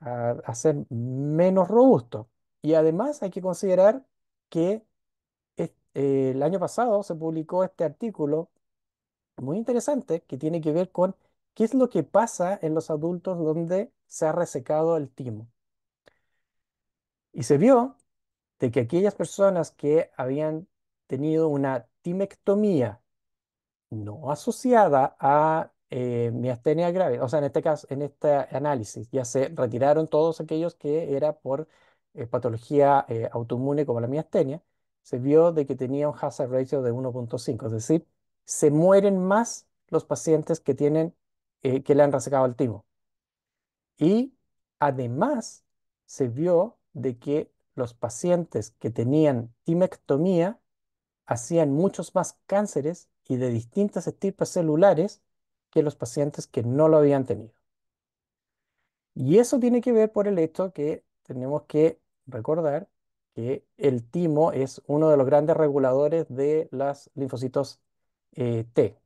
menos robusto. Y además hay que considerar que eh, el año pasado se publicó este artículo muy interesante que tiene que ver con ¿Qué es lo que pasa en los adultos donde se ha resecado el timo? Y se vio de que aquellas personas que habían tenido una timectomía no asociada a eh, miastenia grave, o sea, en este caso, en este análisis, ya se retiraron todos aquellos que era por eh, patología eh, autoinmune como la miastenia, se vio de que tenía un hazard ratio de 1.5, es decir, se mueren más los pacientes que tienen eh, que le han resecado el timo. Y además se vio de que los pacientes que tenían timectomía hacían muchos más cánceres y de distintas estirpes celulares que los pacientes que no lo habían tenido. Y eso tiene que ver por el hecho que tenemos que recordar que el timo es uno de los grandes reguladores de las linfocitos eh, T,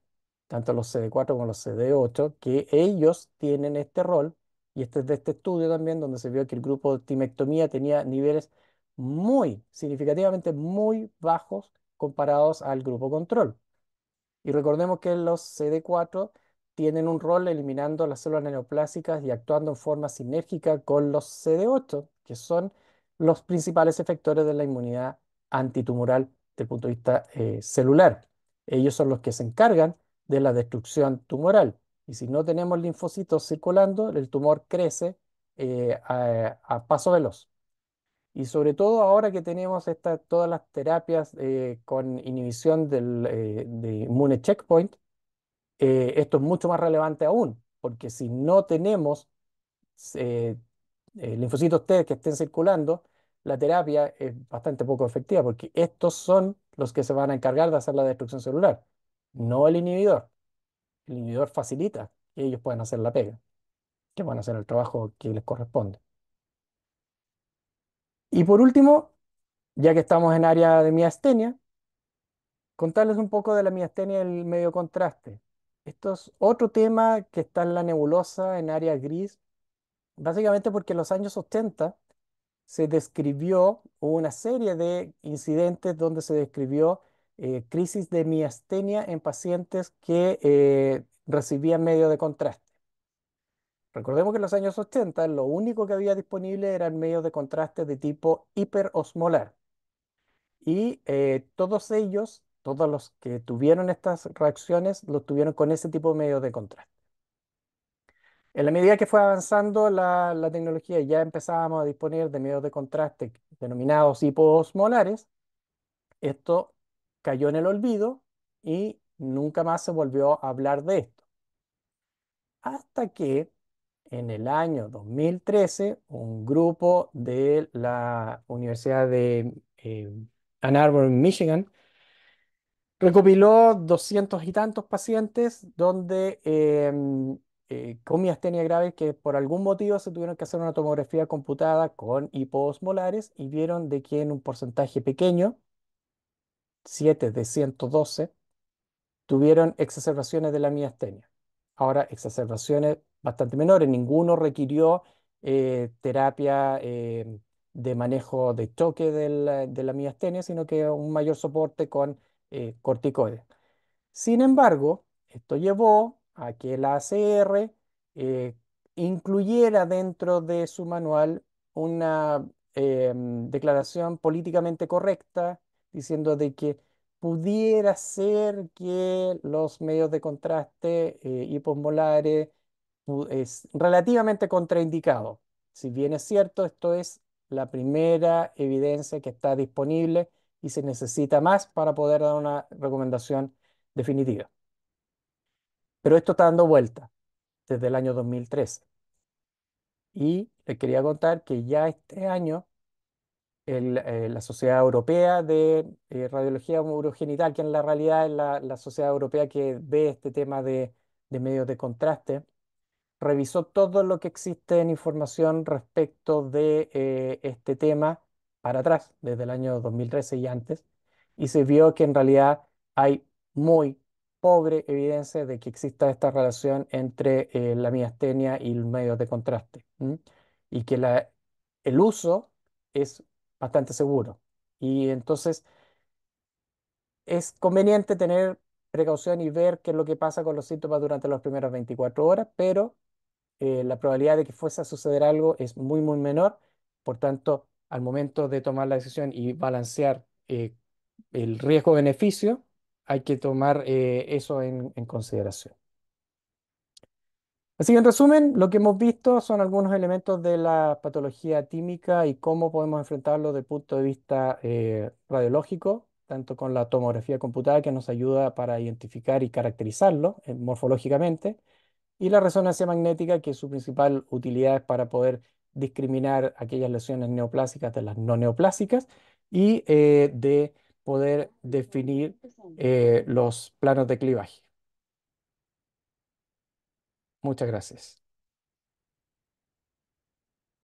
tanto los CD4 como los CD8, que ellos tienen este rol, y este es de este estudio también, donde se vio que el grupo de timectomía tenía niveles muy, significativamente muy bajos comparados al grupo control. Y recordemos que los CD4 tienen un rol eliminando las células neoplásicas y actuando en forma sinérgica con los CD8, que son los principales efectores de la inmunidad antitumoral desde el punto de vista eh, celular. Ellos son los que se encargan de la destrucción tumoral. Y si no tenemos linfocitos circulando, el tumor crece eh, a, paso veloz. Y sobre todo ahora que tenemos todas las terapias eh, con inhibición del, eh, de inmune checkpoint, esto es mucho más relevante aún, porque si no tenemos linfocitos T que estén circulando, la terapia es bastante poco efectiva, porque estos son los que se van a encargar de hacer la destrucción celular no el inhibidor. El inhibidor facilita que ellos puedan hacer la pega, que a hacer el trabajo que les corresponde. Y por último, ya que estamos en área de miastenia, contarles un poco de la miastenia el medio contraste. Esto es otro tema que está en la nebulosa, en área gris, básicamente porque en los años 80 se describió, una serie de incidentes donde se describió eh, crisis de miastenia en pacientes que eh, recibían medio de contraste. Recordemos que en los años 80 lo único que había disponible eran medios de contraste de tipo hiperosmolar. Y eh, todos ellos, todos los que tuvieron estas reacciones, los tuvieron con ese tipo de medios de contraste. En la medida que fue avanzando la, la, tecnología, ya empezábamos a disponer de medios de contraste denominados hiposmolares. Esto cayó en el olvido y nunca más se volvió a hablar de esto. Hasta que en el año 2013 un grupo de la Universidad de eh, Ann Arbor, Michigan, recopiló 200 y tantos pacientes donde em, eh, con miastenia grave que por algún motivo se tuvieron que hacer una tomografía computada con hiposmolares y vieron de que en un porcentaje pequeño 7 de 112 tuvieron exacerbaciones de la miastenia. Ahora, exacerbaciones bastante menores, ninguno requirió eh, terapia eh, de manejo de choque de la, miastenia, sino que un mayor soporte con eh, corticoides. Sin embargo, esto llevó a que la ACR incluyera dentro de su manual una em, declaración políticamente correcta diciendo de que pudiera ser que los medios de contraste y eh, es relativamente contraindicado. Si bien es cierto, esto es la primera evidencia que está disponible y se necesita más para poder dar una recomendación definitiva. Pero esto está dando vuelta desde el año 2013. Y les quería contar que ya este año eh, la Sociedad Europea de eh, Radiología Urogenital, que en la realidad es la, la sociedad europea que ve este tema de, de, medios de contraste, revisó todo lo que existe en información respecto de eh, este tema para atrás, desde el año 2013 y antes, y se vio que en realidad hay muy pobre evidencia de que exista esta relación entre la miastenia y los medios de contraste, y que la, el uso es bastante seguro. Y entonces es conveniente tener precaución y ver qué es lo que pasa con los síntomas durante las primeras 24 horas, pero eh, la probabilidad de que fuese a suceder algo es muy, muy menor. Por tanto, al momento de tomar la decisión y balancear eh, el riesgo-beneficio, hay que tomar eh, eso en consideración. Así que en resumen, lo que hemos visto son algunos elementos de la patología tímica y cómo podemos enfrentarlo desde el punto de vista eh, radiológico, tanto con la tomografía computada que nos ayuda para identificar y caracterizarlo eh, morfológicamente, y la resonancia magnética que su principal utilidad es para poder discriminar aquellas lesiones neoplásicas de las no neoplásicas y eh, de poder definir los planos de clivaje. Muchas gracias.